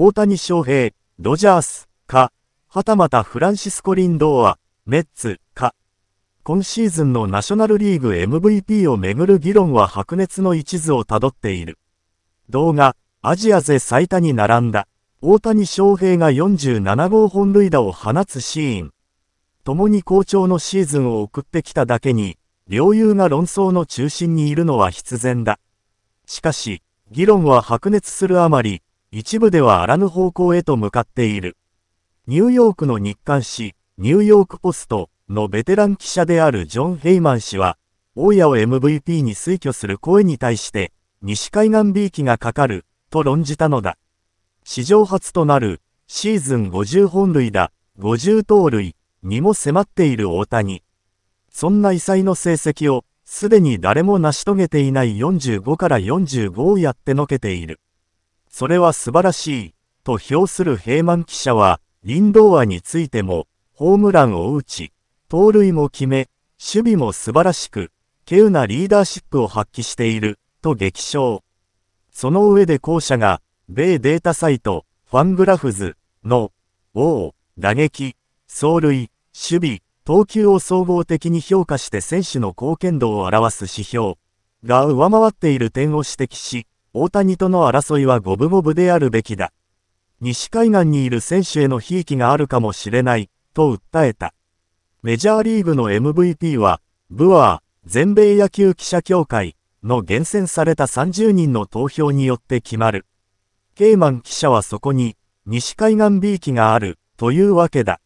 大谷翔平、ドジャース、か、はたまたフランシスコ・リンドーア、メッツ、か。今シーズンのナショナルリーグ MVP をめぐる議論は白熱の一途をたどっている。動画、アジア勢最多に並んだ、大谷翔平が47号本塁打を放つシーン。共に好調のシーズンを送ってきただけに、両友が論争の中心にいるのは必然だ。しかし、議論は白熱するあまり、一部ではあらぬ方向へと向かっている。ニューヨークの日刊誌、ニューヨークポストのベテラン記者であるジョン・ヘイマン氏は、大家を MVP に推挙する声に対して、西海岸 B 期がかかる、と論じたのだ。史上初となる、シーズン50本塁打、50盗塁にも迫っている大谷。そんな異彩の成績を、すでに誰も成し遂げていない45から45をやってのけている。それは素晴らしい、と評するヘイマン記者は、リンドーアについても、ホームランを打ち、盗塁も決め、守備も素晴らしく、稀有なリーダーシップを発揮している、と激賞。その上で後者が、米データサイト、ファングラフズの、王、打撃、走塁、守備、投球を総合的に評価して選手の貢献度を表す指標が上回っている点を指摘し、大谷との争いは五分五分であるべきだ。西海岸にいる選手への悲劇があるかもしれない、と訴えた。メジャーリーグの MVP は、ブワー、全米野球記者協会の厳選された30人の投票によって決まる。ケイマン記者はそこに、西海岸 B 期がある、というわけだ。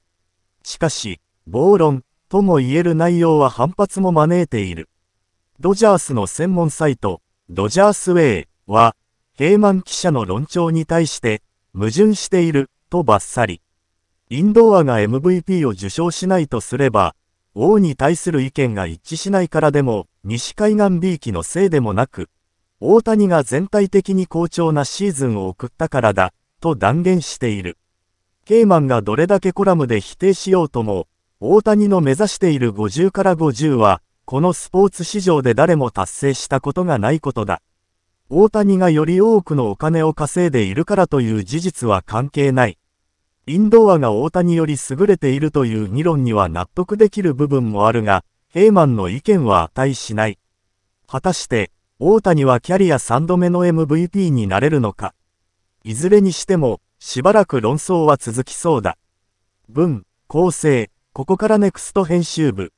しかし、暴論、とも言える内容は反発も招いている。ドジャースの専門サイト、ドジャースウェイは、ヘーマン記者の論調に対して、矛盾している、とばっさり。インドアが MVP を受賞しないとすれば、王に対する意見が一致しないからでも、西海岸 B 期のせいでもなく、大谷が全体的に好調なシーズンを送ったからだ、と断言している。ケイマンがどれだけコラムで否定しようとも、大谷の目指している50から50は、このスポーツ史上で誰も達成したことがないことだ。大谷がより多くのお金を稼いでいるからという事実は関係ない。インドアが大谷より優れているという議論には納得できる部分もあるが、ヘイマンの意見は値しない。果たして、大谷はキャリア3度目の MVP になれるのか。いずれにしても、しばらく論争は続きそうだ。文、構成、ここからネクスト編集部。